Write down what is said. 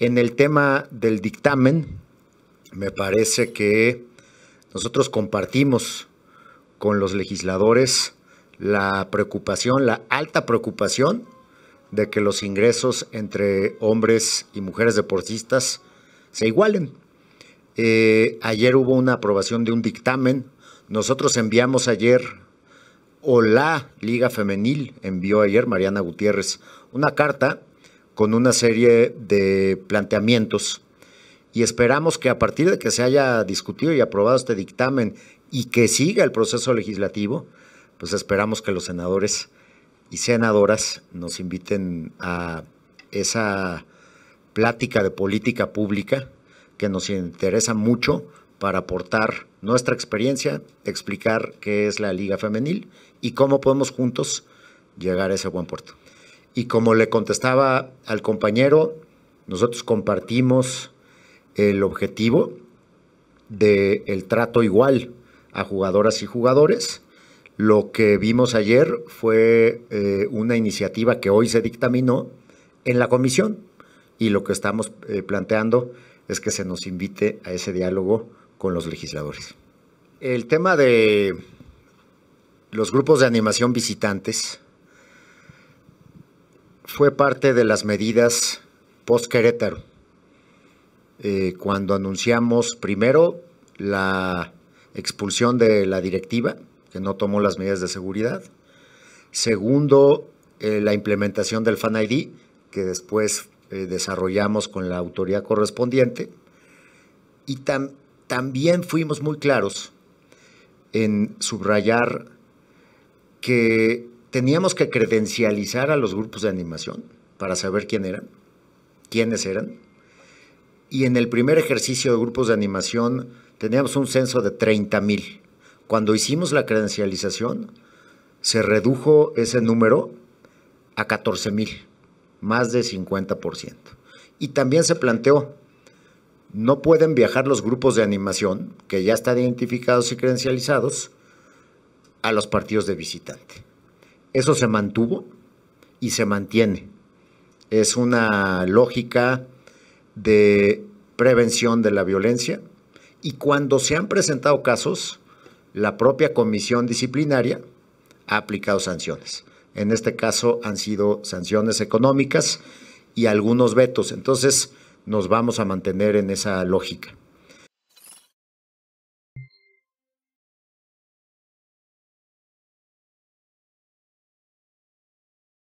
En el tema del dictamen, me parece que nosotros compartimos con los legisladores la preocupación, la alta preocupación de que los ingresos entre hombres y mujeres deportistas se igualen. Eh, ayer hubo una aprobación de un dictamen. Nosotros enviamos ayer, o la Liga Femenil envió ayer, Mariana Gutiérrez, una carta con una serie de planteamientos y esperamos que a partir de que se haya discutido y aprobado este dictamen y que siga el proceso legislativo, pues esperamos que los senadores y senadoras nos inviten a esa plática de política pública que nos interesa mucho para aportar nuestra experiencia, explicar qué es la Liga Femenil y cómo podemos juntos llegar a ese buen puerto. Y como le contestaba al compañero, nosotros compartimos el objetivo del trato igual a jugadoras y jugadores. Lo que vimos ayer fue eh, una iniciativa que hoy se dictaminó en la comisión y lo que estamos eh, planteando es que se nos invite a ese diálogo con los legisladores. El tema de los grupos de animación visitantes, fue parte de las medidas post-Querétaro, eh, cuando anunciamos primero la expulsión de la directiva, que no tomó las medidas de seguridad. Segundo, eh, la implementación del Fan ID, que después eh, desarrollamos con la autoridad correspondiente. Y también fuimos muy claros en subrayar que teníamos que credencializar a los grupos de animación para saber quién eran, quiénes eran. Y en el primer ejercicio de grupos de animación teníamos un censo de 30 mil. Cuando hicimos la credencialización, se redujo ese número a 14 mil, más de 50%. Y también se planteó, no pueden viajar los grupos de animación, que ya están identificados y credencializados, a los partidos de visitante. Eso se mantuvo y se mantiene. Es una lógica de prevención de la violencia y cuando se han presentado casos, la propia comisión disciplinaria ha aplicado sanciones. En este caso han sido sanciones económicas y algunos vetos. Entonces nos vamos a mantener en esa lógica.